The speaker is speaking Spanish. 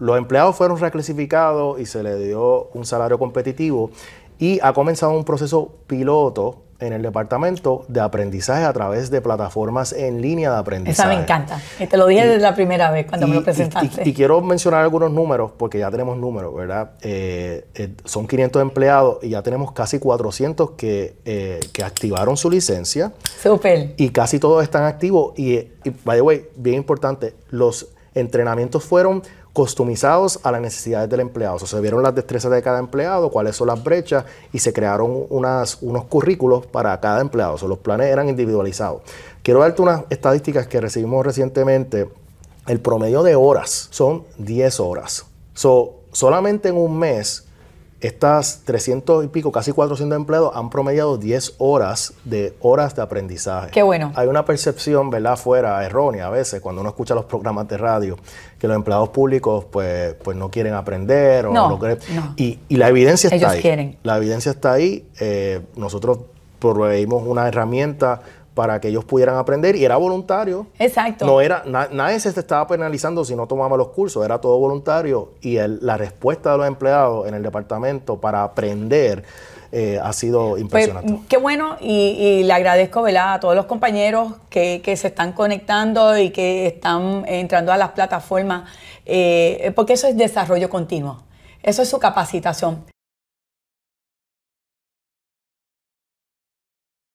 Los empleados fueron reclasificados y se les dio un salario competitivo y ha comenzado un proceso piloto en el departamento de aprendizaje a través de plataformas en línea de aprendizaje. Esa me encanta. te lo dije desde la primera vez cuando me lo presentaste. Y, quiero mencionar algunos números, porque ya tenemos números, ¿verdad? Eh, eh, son 500 empleados y ya tenemos casi 400 eh, que, activaron su licencia. Súper. Y casi todos están activos. Y, by the way, bien importante, los entrenamientos fueron customizados a las necesidades del empleado. se vieron las destrezas de cada empleado, cuáles son las brechas y se crearon unos currículos para cada empleado. O los planes eran individualizados. Quiero darte unas estadísticas que recibimos recientemente. El promedio de horas son 10 horas. So, solamente en un mes estas 300 y pico, casi 400 empleados han promediado 10 horas de horas de aprendizaje. Qué bueno. Hay una percepción, ¿verdad?, fuera errónea a veces, cuando uno escucha los programas de radio, que los empleados públicos pues, pues no quieren aprender o no, lo Y, y, la evidencia está ahí. La evidencia está ahí. Eh, nosotros proveímos una herramienta para que ellos pudieran aprender y era voluntario. Exacto. No era, nadie se estaba penalizando si no tomaba los cursos, era todo voluntario y la respuesta de los empleados en el departamento para aprender eh, ha sido pues, impresionante. qué bueno y, le agradezco a todos los compañeros que, se están conectando y que están entrando a las plataformas, eh, porque eso es desarrollo continuo, eso es su capacitación.